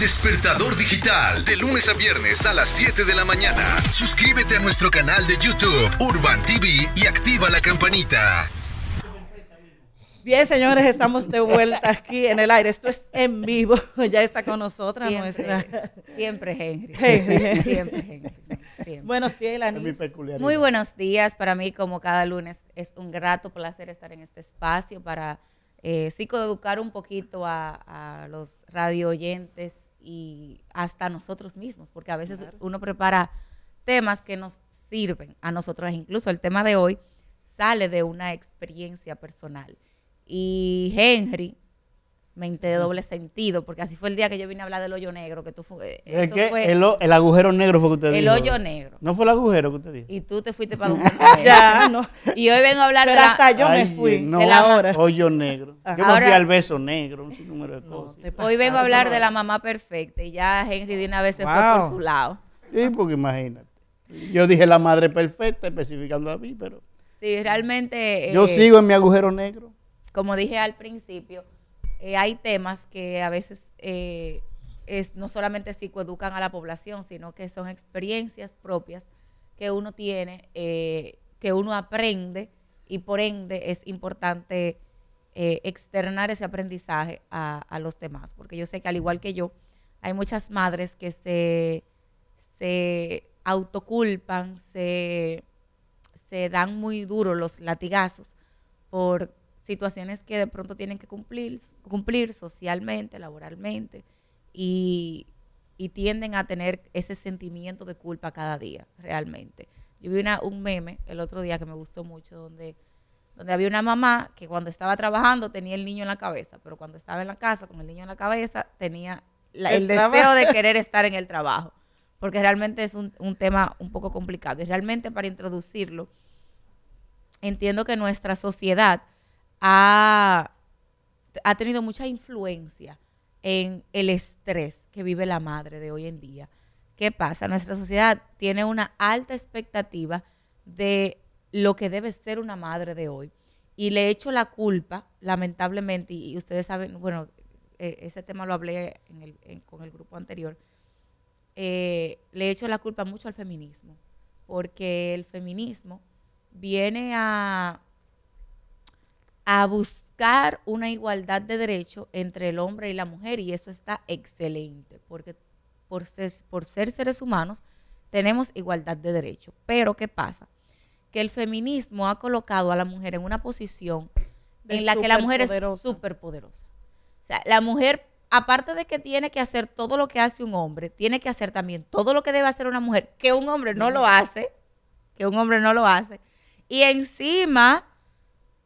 Despertador Digital, de lunes a viernes a las 7 de la mañana. Suscríbete a nuestro canal de YouTube, Urban TV, y activa la campanita. Bien, señores, estamos de vuelta aquí en el aire. Esto es en vivo. Ya está con nosotras siempre, nuestra. Siempre, Henry. Siempre, Henry. Buenos días, Muy buenos días. Para mí, como cada lunes, es un grato placer estar en este espacio para eh, psicoeducar un poquito a, a los radio oyentes y hasta nosotros mismos, porque a veces uno prepara temas que nos sirven a nosotros. E incluso el tema de hoy sale de una experiencia personal. Y Henry, mente de doble sentido, porque así fue el día que yo vine a hablar del hoyo negro, que tú eh, fue, el, agujero negro fue que usted dijo. El hoyo negro. No fue el agujero que usted dijo. Y tú te fuiste para un Ya, no. Y hoy vengo a hablar Pero de hasta yo me fui. No, ahora. Hoyo negro. Yo me fui al beso negro, un número de cosas. hoy vengo a hablar de la mamá perfecta y ya Henry de una vez fue por su lado. Sí, porque imagínate. Yo dije la madre perfecta, especificando a mí, pero... Sí, realmente... Yo eh, sigo en mi agujero negro. Como dije al principio, eh, hay temas que a veces eh, es, no solamente psicoeducan a la población, sino que son experiencias propias que uno tiene, eh, que uno aprende y por ende es importante externar ese aprendizaje a, los demás, porque yo sé que al igual que yo, hay muchas madres que se, se autoculpan, se, se dan muy duro los latigazos por situaciones que de pronto tienen que cumplir, cumplir socialmente, laboralmente, y, tienden a tener ese sentimiento de culpa cada día, realmente. Yo vi un meme el otro día que me gustó mucho, donde, donde había una mamá que cuando estaba trabajando tenía el niño en la cabeza, pero cuando estaba en la casa con el niño en la cabeza tenía el, deseo de querer estar en el trabajo, porque realmente es un, un tema un poco complicado. Y realmente para introducirlo, entiendo que nuestra sociedad ha, tenido mucha influencia en el estrés que vive la madre de hoy en día. ¿Qué pasa? Nuestra sociedad tiene una alta expectativa de lo que debe ser una madre de hoy. Y le echo la culpa, lamentablemente, y, ustedes saben, bueno, e, ese tema lo hablé con el grupo anterior, le eh, le echo la culpa mucho al feminismo, porque el feminismo viene a a buscar una igualdad de derechos entre el hombre y la mujer y eso está excelente, porque por ser, por ser seres humanos tenemos igualdad de derechos. Pero ¿qué pasa? Que el feminismo ha colocado a la mujer en una posición en la que la mujer es súper poderosa. O sea, la mujer, aparte de que tiene que hacer todo lo que hace un hombre, tiene que hacer también todo lo que debe hacer una mujer, que un hombre no lo hace, que un hombre no lo hace. Y encima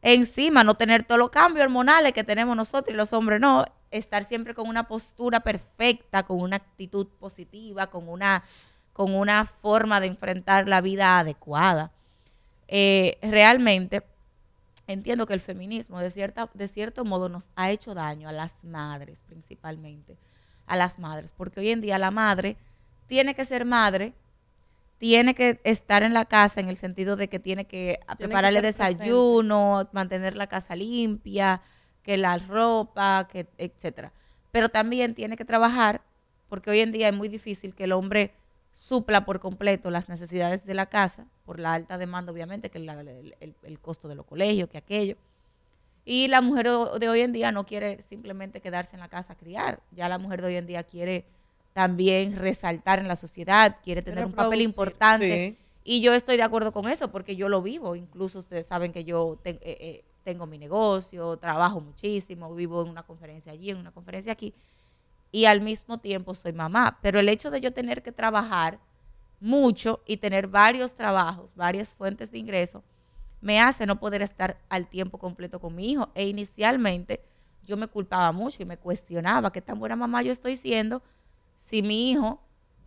encima, no tener todos los cambios hormonales que tenemos nosotros y los hombres no, estar siempre con una postura perfecta, con una actitud positiva, con una, con una forma de enfrentar la vida adecuada. Eh, realmente entiendo que el feminismo de, cierta, de cierto modo nos ha hecho daño a las madres principalmente, a las madres, porque hoy en día la madre tiene que ser madre tiene que estar en la casa en el sentido de que tiene que ah, prepararle desayuno, mantener la casa limpia, que la ropa, que etcétera. Pero también tiene que trabajar porque hoy en día es muy difícil que el hombre supla por completo las necesidades de la casa por la alta demanda, obviamente, que el, el, costo de los colegios, que aquello. Y la mujer de hoy en día no quiere simplemente quedarse en la casa a criar. Ya la mujer de hoy en día quiere también resaltar en la sociedad, quiere tener un papel importante. Y yo estoy de acuerdo con eso porque yo lo vivo. Incluso ustedes saben que yo eh, eh, tengo mi negocio, trabajo muchísimo, vivo en una conferencia allí, en una conferencia aquí. Y al mismo tiempo soy mamá. Pero el hecho de yo tener que trabajar mucho y tener varios trabajos, varias fuentes de ingreso, me hace no poder estar al tiempo completo con mi hijo. E inicialmente yo me culpaba mucho y me cuestionaba qué tan buena mamá yo estoy siendo si mi hijo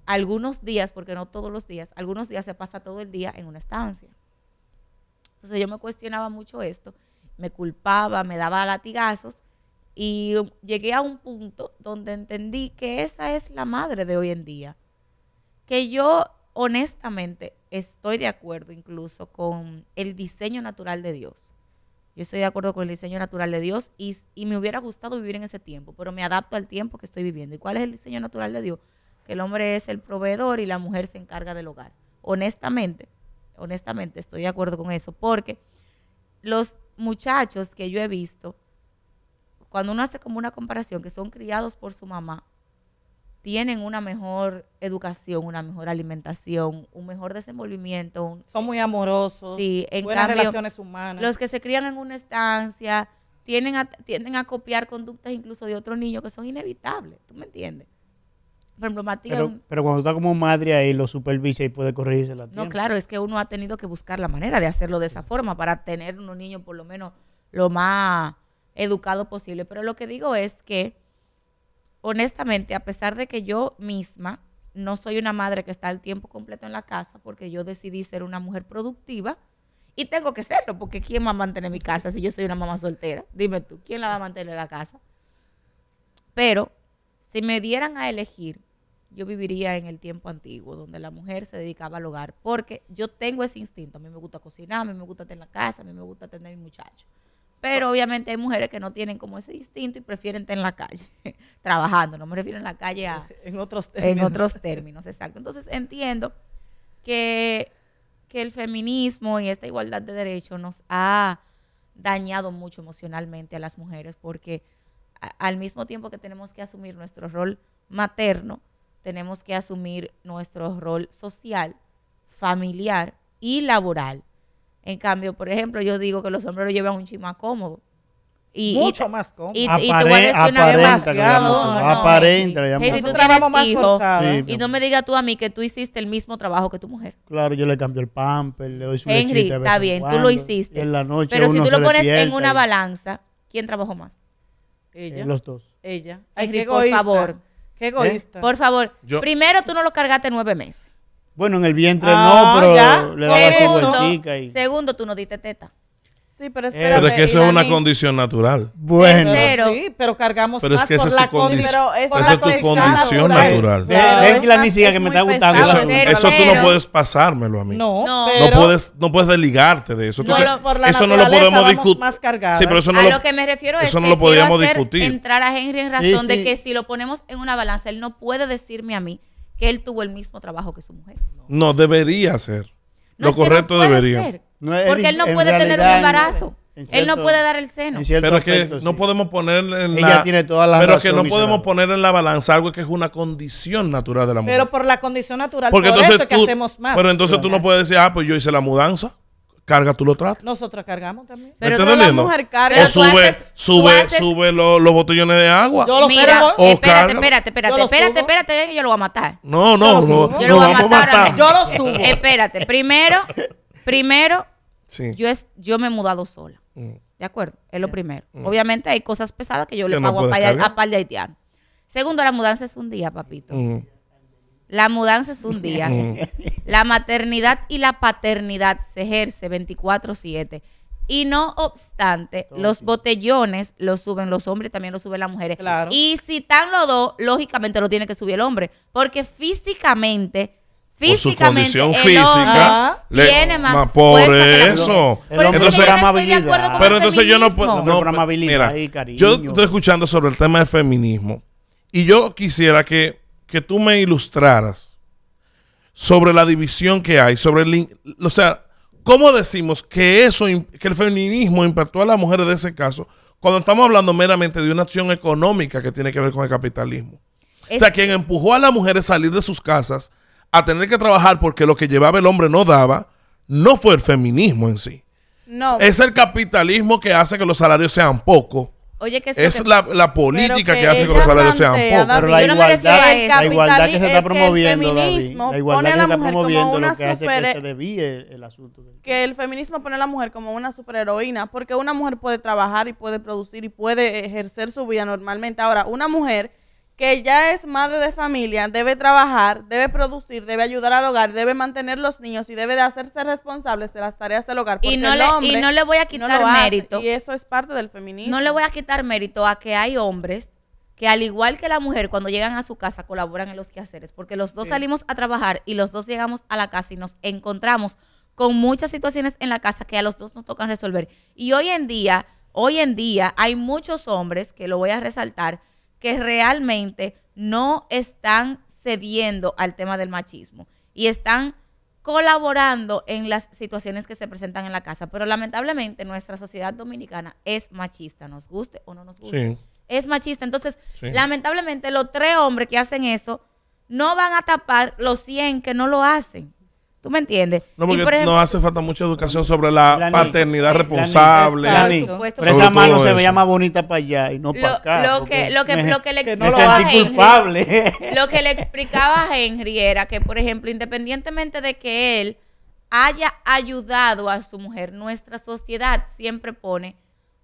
algunos días, porque no todos los días, algunos días se pasa todo el día en una estancia. Entonces yo me cuestionaba mucho esto, me culpaba, me daba latigazos y llegué a un punto donde entendí que esa es la madre de hoy en día. Que yo honestamente estoy de acuerdo incluso con el diseño natural de Dios. Yo estoy de acuerdo con el diseño natural de Dios y, me hubiera gustado vivir en ese tiempo, pero me adapto al tiempo que estoy viviendo. ¿Y cuál es el diseño natural de Dios? Que el hombre es el proveedor y la mujer se encarga del hogar. Honestamente, honestamente estoy de acuerdo con eso, porque los muchachos que yo he visto, cuando uno hace como una comparación, que son criados por su mamá, tienen una mejor educación, una mejor alimentación, un mejor desenvolvimiento. Son muy amorosos, sí, en buenas relaciones humanas. Los que se crían en una estancia tienen tienden a copiar conductas incluso de otros niños que son inevitables, ¿tú me entiendes? Por ejemplo, Matías... Pero, pero, cuando está como madre ahí, lo supervisa y puede corregirse la No, claro, es que uno ha tenido que buscar la manera de hacerlo de esa forma para tener unos niños por lo menos lo más educado posible. Pero lo que digo es que honestamente, a pesar de que yo misma no soy una madre que está el tiempo completo en la casa, porque yo decidí ser una mujer productiva y tengo que serlo, porque ¿quién va a mantener mi casa si yo soy una mamá soltera? Dime tú, ¿quién la va a mantener la casa? Pero si me dieran a elegir, yo viviría en el tiempo antiguo, donde la mujer se dedicaba al hogar, porque yo tengo ese instinto. A mí me gusta cocinar, a mí me gusta tener la casa, a mí me gusta tener a mi muchacho. Pero obviamente hay mujeres que no tienen como ese distinto y prefieren estar en la calle, trabajando. No me refiero en la calle a... En otros términos. En otros términos, exacto. Entonces entiendo que, el feminismo y esta igualdad de derechos nos ha dañado mucho emocionalmente a las mujeres porque al mismo tiempo que tenemos que asumir nuestro rol materno, tenemos que asumir nuestro rol social, familiar y laboral. En cambio, por ejemplo, yo digo que los sombreros llevan un chin más cómodo. Y, Mucho más cómodo. Y, y, a una vez más. aparente, no, más y no me digas tú a mí que tú hiciste el mismo trabajo que tu mujer. Claro, yo le cambio el pamper, le doy su Henry, está bien, tú lo hiciste. En la noche Pero si tú lo pones en una balanza, ¿quién trabajó más? Ella. Eh, los dos. Ella. Henry, por favor. Qué egoísta. Por favor. Primero, tú no lo cargaste nueve meses. Bueno, en el vientre ah, no, pero le daba la su y... Segundo, tú no diste teta. Sí, pero eh, espérate. Pero es que eso es una condición natural. Bueno. sí, pero cargamos pero más es que por esa la condición. esa es tu condición natural. Es la que me está gustando. Eso, tú no puedes pasármelo a mí. No, no. no puedes, no puedes desligarte de eso. no eso no lo podemos discutir. Sí, eso no a lo, que me refiero eso es no lo podríamos discutir. entrar a Henry en razón de que si lo ponemos en una balanza, él no puede decirme a mí que él tuvo el mismo trabajo que su mujer. No debería ser. lo correcto debería. Ser, porque él no puede tener un embarazo. él no puede dar el seno. Pero es que no podemos poner en la, tiene Pero que no podemos poner en la balanza algo que es una condición natural de la mujer. Pero por la condición natural, por entonces eso tú, que hacemos más. Pero entonces tú no puedes decir, ah, pues yo hice la mudanza carga tú lo tratas. Nosotros cargamos también. Pero la mujer carga. O sube, sube, sube los, botellones de agua. Yo lo Mira, espérate, espérate, espérate, espérate, espérate, espérate, yo lo voy a matar. No, no, no, yo lo voy a matar. Yo lo subo. Espérate, primero, primero, sí. yo, es, yo me he mudado sola. Mm. ¿De acuerdo? Es lo mm. primero. Mm. Obviamente hay cosas pesadas que yo le pago a, par, de haitianos. Segundo, la mudanza es un día, papito. La mudanza es un día. la maternidad y la paternidad se ejerce 24/7. Y no obstante, los botellones los suben los hombres, también los suben las mujeres. Y si están los dos, lógicamente lo tiene que subir el hombre, porque físicamente físicamente por su condición física tiene más, por eso entonces, yo no pero entonces yo no puedo no, yo estoy escuchando sobre el tema del feminismo y yo quisiera que que tú me ilustraras sobre la división que hay, sobre el... O sea, ¿cómo decimos que eso, que el feminismo impactó a las mujeres de ese caso cuando estamos hablando meramente de una acción económica que tiene que ver con el capitalismo? o sea, quien empujó a las mujeres a salir de sus casas, a tener que trabajar porque lo que llevaba el hombre no daba, no fue el feminismo en sí. No. Es el capitalismo que hace que los salarios sean pocos Oye, que es la, la política que, hace que los salarios sean pocos. Pero la igualdad, que se está promoviendo, la igualdad la que se está promoviendo lo que hace que se desvíe el asunto. Que el feminismo pone a la mujer como una superheroína, porque una mujer puede trabajar y puede producir y puede ejercer su vida normalmente. Ahora, una mujer que ya es madre de familia, debe trabajar, debe producir, debe ayudar al hogar, debe mantener los niños y debe de hacerse responsables de las tareas del hogar. Y no, le, y no le voy a quitar mérito. y eso es parte del feminismo. No le voy a quitar mérito a que hay hombres que al igual que la mujer, cuando llegan a su casa, colaboran en los quehaceres, porque los dos salimos a trabajar y los dos llegamos a la casa y nos encontramos con muchas situaciones en la casa que a los dos nos tocan resolver. Y hoy en día, hoy en día hay muchos hombres, que lo voy a resaltar, que realmente no están cediendo al tema del machismo y están colaborando en las situaciones que se presentan en la casa. Pero lamentablemente nuestra sociedad dominicana es machista, nos guste o no nos guste. Es machista. Entonces, lamentablemente los tres hombres que hacen eso no van a tapar los 100 que no lo hacen. ¿Tú me entiendes? No, porque ejemplo, hace falta mucha educación sobre la, paternidad eh, responsable. pero esa mano se veía más bonita para allá y no para acá. Lo que, lo que, lo que le explicaba que a Henry era que, por ejemplo, independientemente de que él haya ayudado a su mujer, nuestra sociedad siempre pone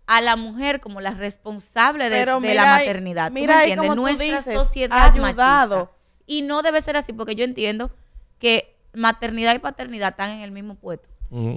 a la mujer como la responsable de, la maternidad. ¿Tú mira, me entiendes? Nuestra sociedad sociedad ayudado. Y no debe ser así, porque yo entiendo que maternidad y paternidad están en el mismo puesto.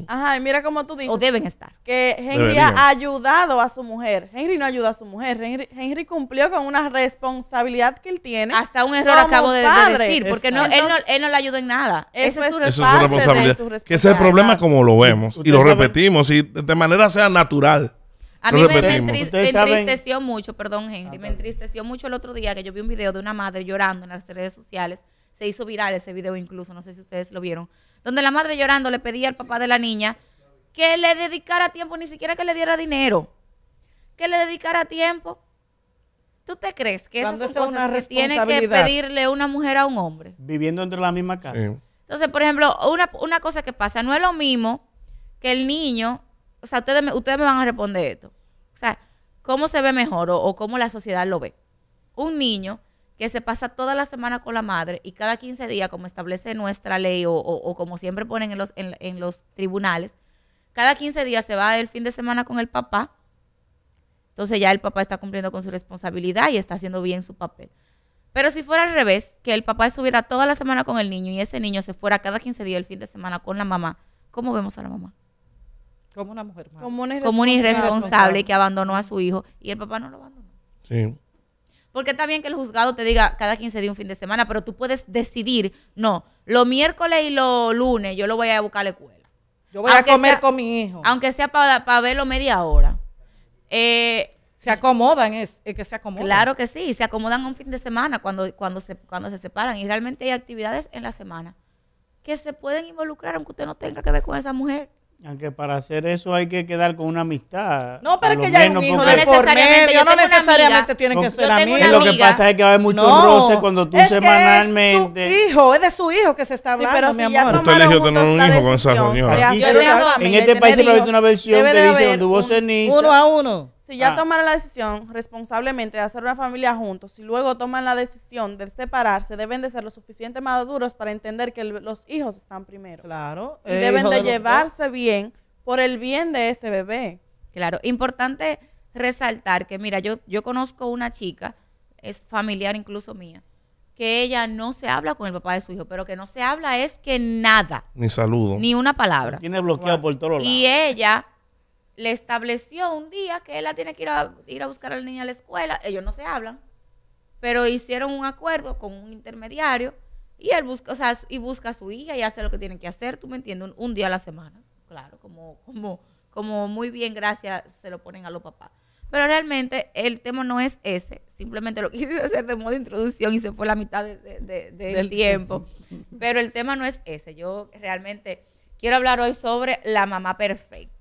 Ajá, y mira como tú dices. O deben estar. Que Henry ha ayudado a su mujer. Henry no ayuda a su mujer. Henry, cumplió con una responsabilidad que él tiene. Hasta un error acabo de, decir, porque no, él no, le ayudó en nada. Eso, es, su, eso es su, responsabilidad. Que ese es el problema como lo vemos y lo repetimos y de manera sea natural. A mí me, entristeció mucho, perdón Henry, ah, me entristeció mucho el otro día que yo vi un video de una madre llorando en las redes sociales se hizo viral ese video incluso, no sé si ustedes lo vieron, donde la madre llorando le pedía al papá de la niña que le dedicara tiempo, ni siquiera que le diera dinero, que le dedicara tiempo. ¿Tú te crees que esas son cosas que tiene que pedirle una mujer a un hombre? Viviendo entre la misma casa. Entonces, por ejemplo, una, cosa que pasa, no es lo mismo que el niño, o sea, ustedes me, ustedes me van a responder esto. O sea, ¿cómo se ve mejor o cómo la sociedad lo ve? Un niño que se pasa toda la semana con la madre y cada 15 días, como establece nuestra ley o, como siempre ponen en los, en, los tribunales, cada 15 días se va el fin de semana con el papá. Entonces ya el papá está cumpliendo con su responsabilidad y está haciendo bien su papel. Pero si fuera al revés, que el papá estuviera toda la semana con el niño y ese niño se fuera cada 15 días el fin de semana con la mamá, ¿cómo vemos a la mamá? Como una mujer Como, un irresponsable que abandonó a su hijo y el papá no lo abandonó. Sí. Porque está bien que el juzgado te diga cada 15 días un fin de semana, pero tú puedes decidir, no, los miércoles y los lunes yo lo voy a buscar a la escuela. Yo voy a comer con mi hijo. Aunque sea para verlo media hora. Eh, se acomodan, es, que se acomodan. Claro que sí, se acomodan un fin de semana cuando, cuando, se, cuando se separan. Y realmente hay actividades en la semana que se pueden involucrar aunque usted no tenga que ver con esa mujer. Aunque para hacer eso hay que quedar con una amistad. No, pero es que ya hay un hijo no necesariamente. yo no necesariamente tiene que ser amigos. Lo que pasa es que va a haber muchos no, roces cuando tú es semanalmente. Que es su hijo, es de su hijo que se está hablando. pero mi amor. Usted eligió tener un hijo con esa reunión. En este país se ha visto una versión que dice: cuando vos ceniza... Uno a uno. Si ya ah. toman la decisión responsablemente de hacer una familia juntos si luego toman la decisión de separarse, deben de ser lo suficiente maduros para entender que los hijos están primero. Claro. Y eh, deben de, llevarse bien por el bien de ese bebé. Claro, importante resaltar que, mira, yo, yo conozco una chica, es familiar incluso mía, que ella no se habla con el papá de su hijo, pero que no se habla es que nada. Ni saludo. Ni una palabra. tiene bloqueado por todos lados. Y ella le estableció un día que él la tiene que ir a, ir a buscar a la niña a la escuela. Ellos no se hablan, pero hicieron un acuerdo con un intermediario y él busca, o sea, y busca a su hija y hace lo que tiene que hacer, tú me entiendes, un, día a la semana. Claro, como, como, como muy bien, gracias, se lo ponen a los papás. Pero realmente el tema no es ese. Simplemente lo quise hacer de modo de introducción y se fue la mitad del tiempo. Pero el tema no es ese. Yo realmente quiero hablar hoy sobre la mamá perfecta.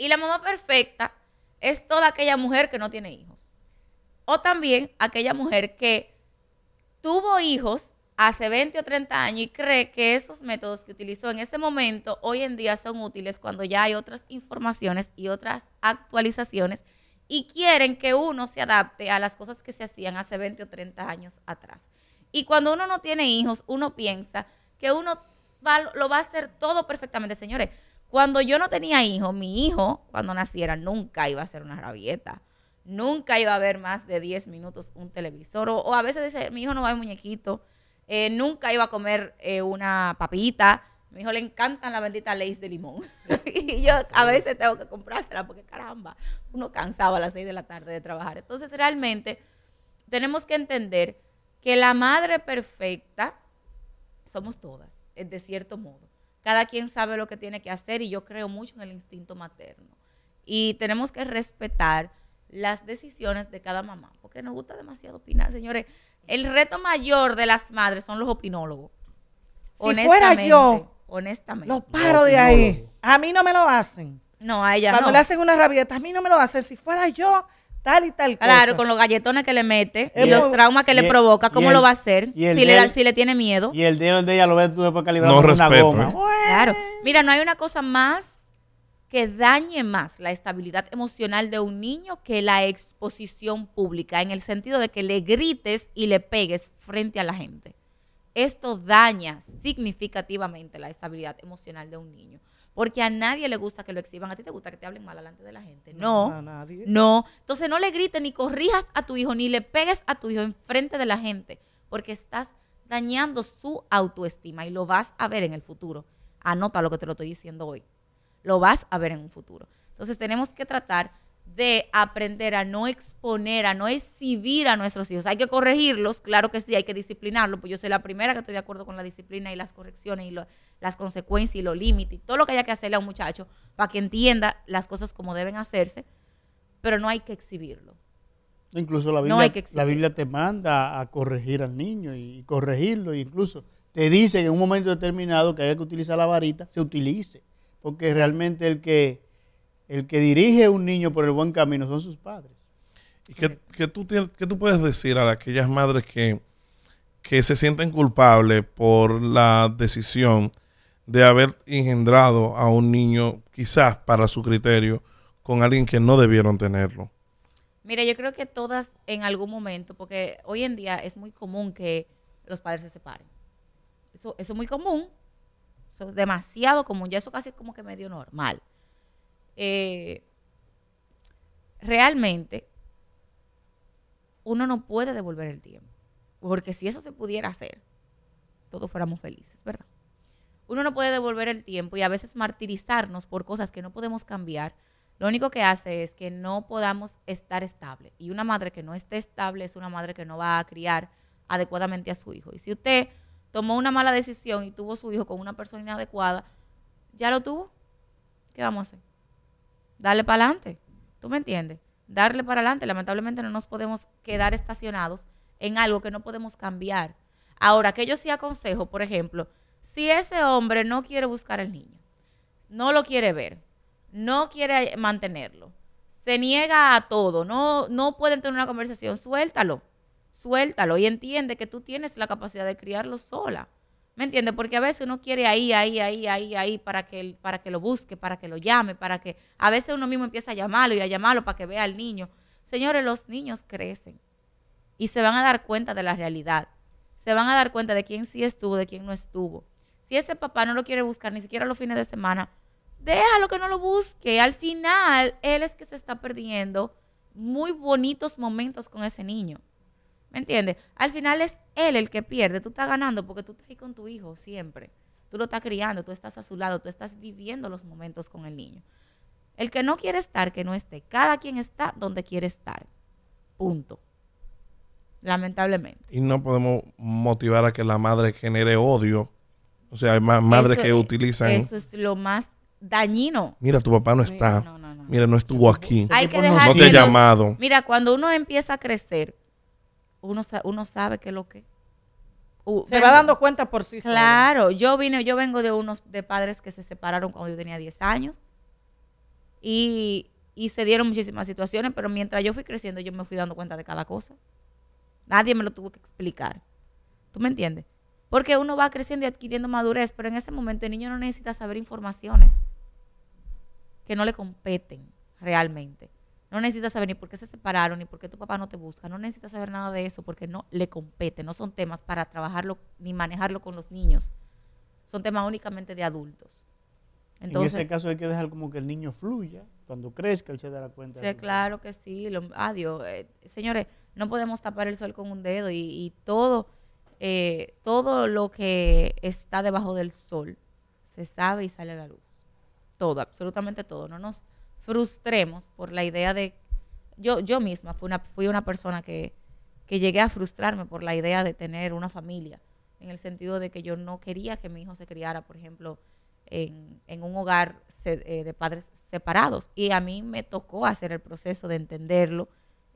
Y la mamá perfecta es toda aquella mujer que no tiene hijos. O también aquella mujer que tuvo hijos hace 20 o 30 años y cree que esos métodos que utilizó en ese momento hoy en día son útiles cuando ya hay otras informaciones y otras actualizaciones y quieren que uno se adapte a las cosas que se hacían hace 20 o 30 años atrás. Y cuando uno no tiene hijos, uno piensa que uno lo va a hacer todo perfectamente, señores cuando yo no tenía hijos, mi hijo, cuando naciera, nunca iba a hacer una rabieta. Nunca iba a ver más de 10 minutos un televisor. O, a veces dice, mi hijo no va a ver muñequito. Eh, nunca iba a comer eh, una papita. A mi hijo le encantan la bendita leche de limón. y yo a veces tengo que comprársela porque caramba, uno cansaba a las 6 de la tarde de trabajar. Entonces realmente tenemos que entender que la madre perfecta somos todas, eh, de cierto modo. Cada quien sabe lo que tiene que hacer y yo creo mucho en el instinto materno. Y tenemos que respetar las decisiones de cada mamá, porque nos gusta demasiado opinar. Señores, el reto mayor de las madres son los opinólogos. Si fuera yo, honestamente. Los paro de ahí. A mí no me lo hacen. No, a ella no. Cuando le hacen una rabieta, a mí no me lo hacen. Si fuera yo, tal y tal cosa. Claro, con los galletones que le mete y, los traumas que le provoca, ¿cómo lo va a hacer? Si, le, tiene miedo. Y el día de ella lo ves tú después calibrado no respeto, una goma. Eh. Claro. Mira, no hay una cosa más que dañe más la estabilidad emocional de un niño que la exposición pública, en el sentido de que le grites y le pegues frente a la gente. Esto daña significativamente la estabilidad emocional de un niño. Porque a nadie le gusta que lo exhiban. ¿A ti te gusta que te hablen mal delante de la gente? No. No, a nadie. no. Entonces no le grites ni corrijas a tu hijo, ni le pegues a tu hijo enfrente de la gente, porque estás dañando su autoestima y lo vas a ver en el futuro. Anota lo que te lo estoy diciendo hoy. Lo vas a ver en un futuro. Entonces tenemos que tratar de aprender a no exponer, a no exhibir a nuestros hijos. Hay que corregirlos, claro que sí, hay que disciplinarlos, pues yo soy la primera que estoy de acuerdo con la disciplina y las correcciones y lo, las consecuencias y los límites, todo lo que haya que hacerle a un muchacho para que entienda las cosas como deben hacerse, pero no hay que exhibirlo. Incluso la Biblia, la Biblia te manda a corregir al niño y corregirlo, e incluso te dice en un momento determinado que haya que utilizar la varita, se utilice, porque realmente el que, el que dirige a un niño por el buen camino son sus padres. ¿Y qué, tú, tú puedes decir a aquellas madres que, que se sienten culpables por la decisión de haber engendrado a un niño, quizás para su criterio, con alguien que no debieron tenerlo? Mira, yo creo que todas en algún momento, porque hoy en día es muy común que los padres se separen. Eso, es muy común, eso es demasiado común, ya eso casi es como que medio normal. Eh, realmente, uno no puede devolver el tiempo, porque si eso se pudiera hacer, todos fuéramos felices, ¿verdad? uno no puede devolver el tiempo y a veces martirizarnos por cosas que no podemos cambiar, lo único que hace es que no podamos estar estable. Y una madre que no esté estable es una madre que no va a criar adecuadamente a su hijo. Y si usted tomó una mala decisión y tuvo su hijo con una persona inadecuada, ya lo tuvo. ¿Qué vamos a hacer? Darle para adelante. ¿Tú me entiendes? Darle para adelante. Lamentablemente no nos podemos quedar estacionados en algo que no podemos cambiar. Ahora, que yo sí aconsejo, por ejemplo, si ese hombre no quiere buscar al niño, no lo quiere ver, no quiere mantenerlo, se niega a todo, no, no pueden tener una conversación, suéltalo, suéltalo y entiende que tú tienes la capacidad de criarlo sola. ¿Me entiendes? Porque a veces uno quiere ahí, ahí, ahí, ahí, ahí para que, para que lo busque, para que lo llame, para que... A veces uno mismo empieza a llamarlo y a llamarlo para que vea al niño. Señores, los niños crecen y se van a dar cuenta de la realidad. Se van a dar cuenta de quién sí estuvo, de quién no estuvo. Si ese papá no lo quiere buscar ni siquiera los fines de semana, déjalo que no lo busque. Al final, él es que se está perdiendo muy bonitos momentos con ese niño. ¿Me entiendes? Al final es él el que pierde. Tú estás ganando porque tú estás ahí con tu hijo siempre. Tú lo estás criando, tú estás a su lado, tú estás viviendo los momentos con el niño. El que no quiere estar, que no esté. Cada quien está donde quiere estar. Punto. Lamentablemente. Y no podemos motivar a que la madre genere odio o sea, hay más madres que utilizan. Eso es lo más dañino. Mira, tu papá no está. Mira, no estuvo aquí. no te he llamado. Mira, cuando uno empieza a crecer, uno, sabe qué es lo que. se va dando cuenta por sí solo. Claro, yo vine, yo vengo de unos de padres que se separaron cuando yo tenía 10 años. Y, y se dieron muchísimas situaciones, pero mientras yo fui creciendo, yo me fui dando cuenta de cada cosa. Nadie me lo tuvo que explicar. ¿Tú me entiendes? Porque uno va creciendo y adquiriendo madurez, pero en ese momento el niño no necesita saber informaciones que no le competen realmente. No necesita saber ni por qué se separaron, ni por qué tu papá no te busca. No necesita saber nada de eso porque no le compete. No son temas para trabajarlo ni manejarlo con los niños. Son temas únicamente de adultos. Entonces, en ese caso hay que dejar como que el niño fluya. Cuando crezca, él se dará cuenta. Sí, claro que sí. adiós. Ah, eh, señores, no podemos tapar el sol con un dedo y todo eh, todo lo que está debajo del sol se sabe y sale a la luz. Todo, absolutamente todo. No nos frustremos por la idea de... Yo, yo misma fui una, fui una persona que, llegué a frustrarme por la idea de tener una familia, en el sentido de que yo no quería que mi hijo se criara, por ejemplo, en, un hogar eh, de padres separados. Y a mí me tocó hacer el proceso de entenderlo.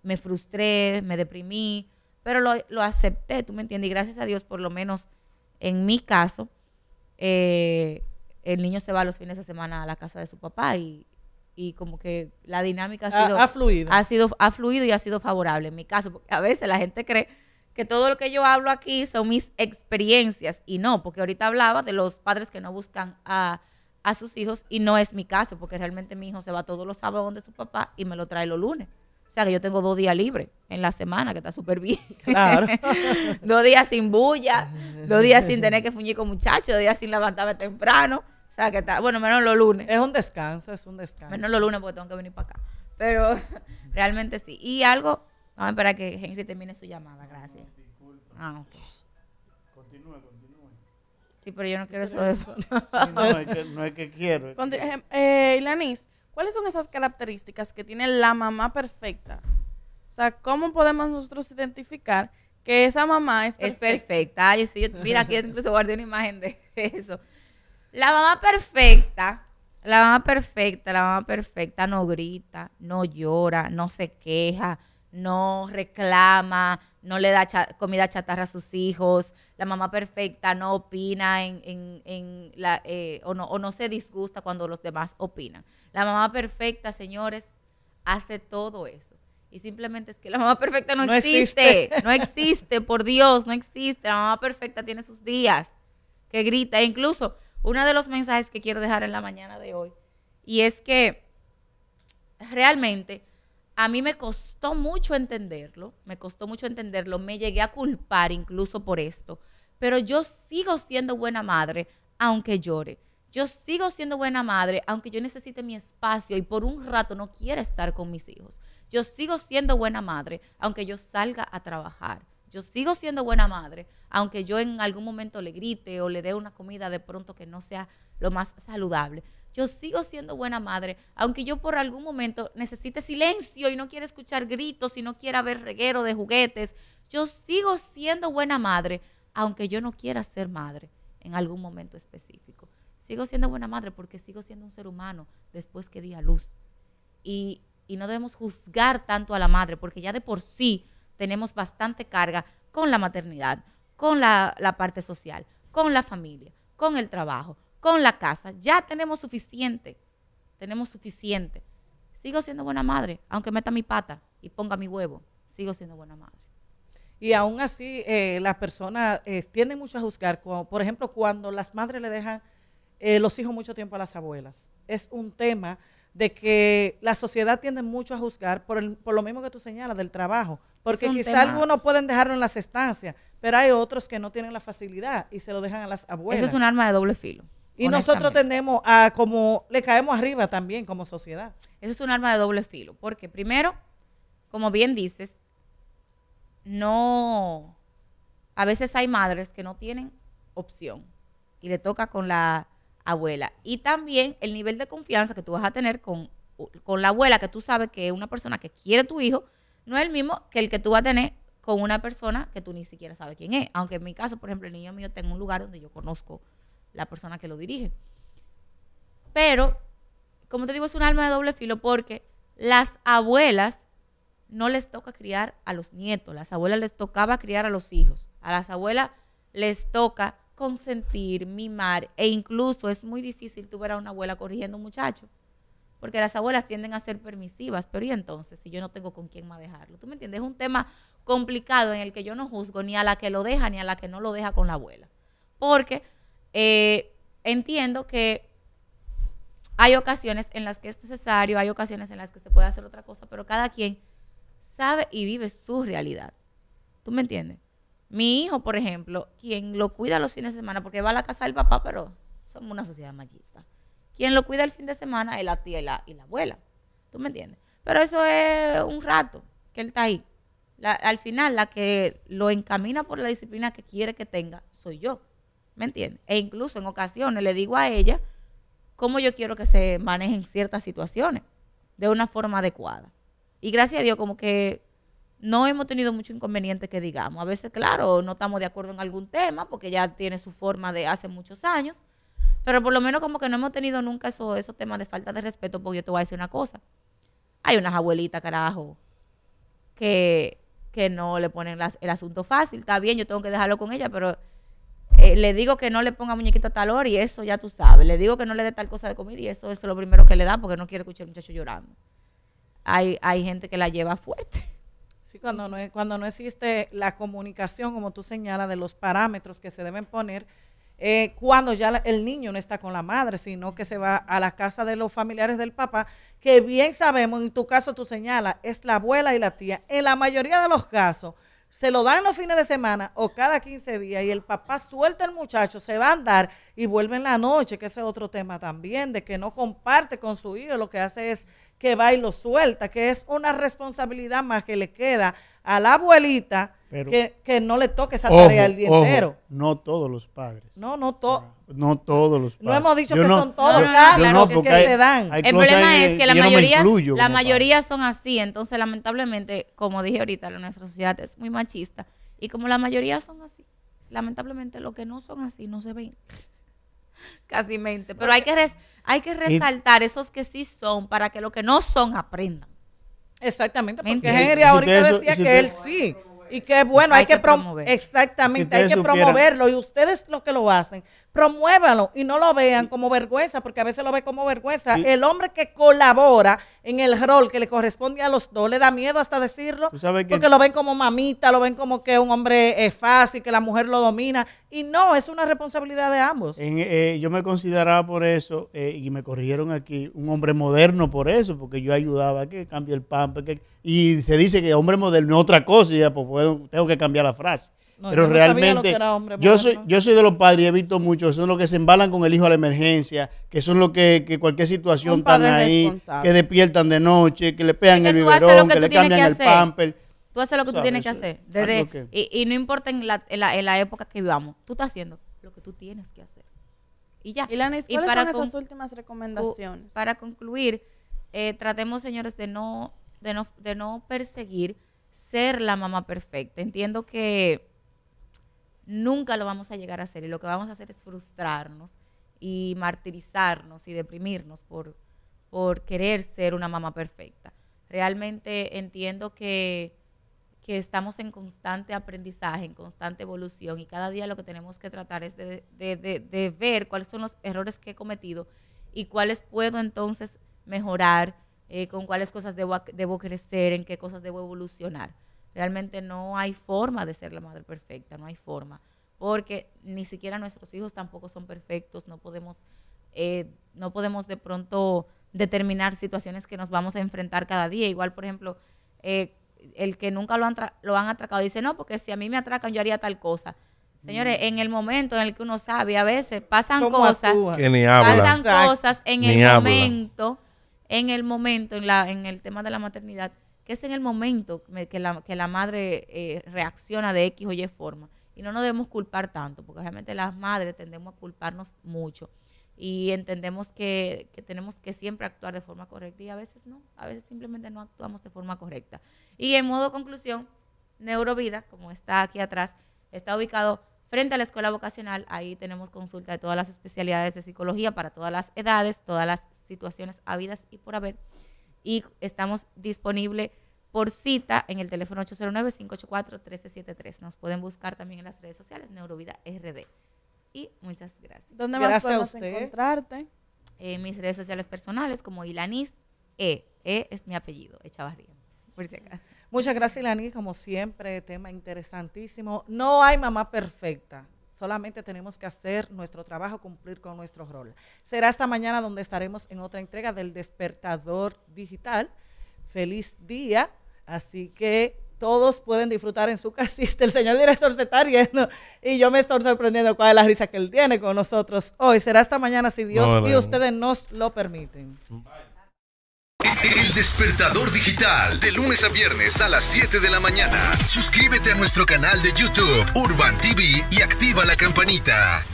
Me frustré, me deprimí, pero lo, lo, acepté, tú me entiendes, y gracias a Dios, por lo menos en mi caso, eh, el niño se va los fines de semana a la casa de su papá y, y como que la dinámica ha, sido, ha, fluido. ha sido ha fluido y ha sido favorable en mi caso, porque a veces la gente cree que todo lo que yo hablo aquí son mis experiencias y no, porque ahorita hablaba de los padres que no buscan a, sus hijos y no es mi caso, porque realmente mi hijo se va todos los sábados a donde su papá y me lo trae los lunes. O sea que yo tengo dos días libres en la semana, que está súper bien. Claro. dos días sin bulla, dos días sin tener que fuñir con muchachos, dos días sin levantarme temprano. O sea que está, bueno, menos los lunes. Es un descanso, es un descanso. Menos los lunes porque tengo que venir para acá. Pero realmente sí. Y algo, vamos a esperar que Henry termine su llamada, gracias. Ah, ok. Continúe, continúe. Sí, pero yo no quiero eso de no, es que, no es que quiero. Eh, eh Ilanis, ¿Cuáles son esas características que tiene la mamá perfecta? O sea, ¿cómo podemos nosotros identificar que esa mamá es perfecta? Es perfecta. yo yo, mira, aquí incluso guardé una imagen de eso. La mamá perfecta, la mamá perfecta, la mamá perfecta no grita, no llora, no se queja, no reclama, no le da comida chatarra a sus hijos, la mamá perfecta no opina en, la, eh, o, no, se disgusta cuando los demás opinan. La mamá perfecta, señores, hace todo eso. Y simplemente es que la mamá perfecta no, existe. No existe, por Dios, no existe. La mamá perfecta tiene sus días que grita. E incluso uno de los mensajes que quiero dejar en la mañana de hoy. Y es que realmente a mí me costó mucho entenderlo, me costó mucho entenderlo, me llegué a culpar incluso por esto, pero yo sigo siendo buena madre aunque llore. Yo sigo siendo buena madre, aunque yo necesite mi espacio y por un rato no quiera estar con mis hijos. Yo sigo siendo buena madre, aunque yo salga a trabajar. Yo sigo siendo buena madre, aunque yo en algún momento le grite o le dé una comida de pronto que no sea lo más saludable yo sigo siendo buena madre, aunque yo por algún momento necesite silencio y no quiera escuchar gritos y no quiera ver reguero de juguetes, yo sigo siendo buena madre, aunque yo no quiera ser madre en algún momento específico. Sigo siendo buena madre porque sigo siendo un ser humano después que di a luz. Y, no debemos juzgar tanto a la madre porque ya de por sí tenemos bastante carga con la maternidad, con la parte social, con la familia, con el trabajo, con la casa. Ya tenemos suficiente. Tenemos suficiente. Sigo siendo buena madre, aunque meta mi pata y ponga mi huevo. Sigo siendo buena madre. Y aún así, eh, las personas eh, tienden mucho a juzgar. por ejemplo, cuando las madres le dejan eh, los hijos mucho tiempo a las abuelas. Es un tema de que la sociedad tiende mucho a juzgar por, el, por lo mismo que tú señalas del trabajo, porque quizá algunos pueden dejarlo en las estancias, pero hay otros que no tienen la facilidad y se lo dejan a las abuelas. Eso es un arma de doble filo. Y nosotros tendemos a como le caemos arriba también como sociedad. Eso es un arma de doble filo, porque primero, como bien dices, no a veces hay madres que no tienen opción y le toca con la abuela. Y también el nivel de confianza que tú vas a tener con, con la abuela, que tú sabes que es una persona que quiere tu hijo, no es el mismo que el que tú vas a tener con una persona que tú ni siquiera sabes quién es. Aunque en mi caso, por ejemplo, el niño mío tengo un lugar donde yo conozco la persona que lo dirige. Pero, como te digo, es un alma de doble filo porque las abuelas no les toca criar a los nietos, las abuelas les tocaba criar a los hijos, a las abuelas les toca consentir, mimar e incluso es muy difícil tú ver a una abuela corrigiendo a un muchacho, porque las abuelas tienden a ser permisivas, pero y entonces si yo no tengo con quién manejarlo, dejarlo, ¿tú me entiendes? Es un tema complicado en el que yo no juzgo ni a la que lo deja ni a la que no lo deja con la abuela, porque eh, entiendo que hay ocasiones en las que es necesario, hay ocasiones en las que se puede hacer otra cosa, pero cada quien sabe y vive su realidad. ¿Tú me entiendes? Mi hijo, por ejemplo, quien lo cuida los fines de semana, porque va a la casa del papá, pero somos una sociedad machista. Quien lo cuida el fin de semana es la tía y la, abuela. ¿Tú me entiendes? Pero eso es un rato que él está ahí. al final, la que lo encamina por la disciplina que quiere que tenga soy yo. ¿Me entiendes? E incluso en ocasiones le digo a ella cómo yo quiero que se manejen ciertas situaciones de una forma adecuada. Y gracias a Dios, como que no hemos tenido mucho inconveniente que digamos. A veces, claro, no estamos de acuerdo en algún tema porque ya tiene su forma de hace muchos años, pero por lo menos como que no hemos tenido nunca eso, esos temas de falta de respeto porque yo te voy a decir una cosa. Hay unas abuelitas, carajo, que, no le ponen el asunto fácil. Está bien, yo tengo que dejarlo con ella, pero eh, le digo que no le ponga muñequito a tal hora y eso ya tú sabes. Le digo que no le dé tal cosa de comida y eso, es lo primero que le da porque no quiere escuchar al muchacho llorando. Hay, hay gente que la lleva fuerte. Sí, cuando no, cuando no existe la comunicación, como tú señalas, de los parámetros que se deben poner, eh, cuando ya el niño no está con la madre, sino que se va a la casa de los familiares del papá, que bien sabemos, en tu caso tú señalas, es la abuela y la tía. En la mayoría de los casos, se lo dan los fines de semana o cada 15 días y el papá suelta al muchacho, se va a andar y vuelve en la noche, que ese es otro tema también, de que no comparte con su hijo, lo que hace es que va y lo suelta, que es una responsabilidad más que le queda a la abuelita que, no le toque esa tarea el día entero. No todos los padres. No, no todos. No todos los padres. No hemos dicho que son todos, no, claro, es que se dan. El problema es que la mayoría, la mayoría son así, entonces lamentablemente, como dije ahorita, nuestra sociedad es muy machista y como la mayoría son así, lamentablemente los que no son así no se ven. Casi mente, pero hay que hay que resaltar esos que sí son para que los que no son aprendan. Exactamente, porque Henry ahorita decía que él sí. Y que bueno, pues hay, que, promover. Exactamente, hay que promoverlo y ustedes lo que lo hacen promuévalo y no lo vean como vergüenza, porque a veces lo ve como vergüenza. El hombre que colabora en el rol que le corresponde a los dos, le da miedo hasta decirlo, porque lo ven como mamita, lo ven como que un hombre es eh, fácil, que la mujer lo domina, y no, es una responsabilidad de ambos. Eh, yo me consideraba por eso, eh, y me corrieron aquí, un hombre moderno por eso, porque yo ayudaba a que cambie el pan, y se dice que hombre moderno es otra cosa, y ya, pues, tengo que cambiar la frase pero realmente, yo, soy, yo soy de los padres y he visto muchos, son los que se embalan con el hijo a la emergencia, que son los que, cualquier situación están ahí, que despiertan de noche, que le pegan el biberón, que, le cambian el pamper. Tú haces lo que tú, tienes que hacer. Ah, y, no importa en la, en, la, época que vivamos, tú estás haciendo lo que tú tienes que hacer. Y ya. Y, para son esas últimas recomendaciones? para concluir, eh, tratemos, señores, de no, de no, de no perseguir ser la mamá perfecta. Entiendo que nunca lo vamos a llegar a hacer y lo que vamos a hacer es frustrarnos y martirizarnos y deprimirnos por, querer ser una mamá perfecta. Realmente entiendo que, estamos en constante aprendizaje, en constante evolución y cada día lo que tenemos que tratar es de, ver cuáles son los errores que he cometido y cuáles puedo entonces mejorar, eh, con cuáles cosas debo, debo crecer, en qué cosas debo evolucionar realmente no hay forma de ser la madre perfecta, no hay forma, porque ni siquiera nuestros hijos tampoco son perfectos, no podemos, eh, no podemos de pronto determinar situaciones que nos vamos a enfrentar cada día. Igual, por ejemplo, eh, el que nunca lo han, lo han atracado dice, no, porque si a mí me atracan yo haría tal cosa. Señores, mm. en el momento en el que uno sabe, a veces pasan cosas, pasan cosas en el momento, en el momento, en, la, en el tema de la maternidad, que es en el momento que la, que la madre eh, reacciona de X o Y forma. Y no nos debemos culpar tanto, porque realmente las madres tendemos a culparnos mucho y entendemos que, que, tenemos que siempre actuar de forma correcta y a veces no, a veces simplemente no actuamos de forma correcta. Y en modo conclusión, Neurovida, como está aquí atrás, está ubicado frente a la escuela vocacional, ahí tenemos consulta de todas las especialidades de psicología para todas las edades, todas las situaciones habidas y por haber y estamos disponibles por cita en el teléfono 809-584-1373. Nos pueden buscar también en las redes sociales, Neurovida RD. Y muchas gracias. ¿Dónde más podemos encontrarte? En eh, mis redes sociales personales como Ilanis E. E es mi apellido, Echavarría, por Muchas gracias, Ilanis, como siempre, tema interesantísimo. No hay mamá perfecta. Solamente tenemos que hacer nuestro trabajo, cumplir con nuestro rol. Será esta mañana donde estaremos en otra entrega del despertador digital. Feliz día. Así que todos pueden disfrutar en su casita. El señor director se está riendo y yo me estoy sorprendiendo cuál es la risa que él tiene con nosotros hoy. Será esta mañana si Dios y ustedes nos lo permiten. El despertador digital de lunes a viernes a las 7 de la mañana. Suscríbete a nuestro canal de YouTube Urban TV y activa la campanita.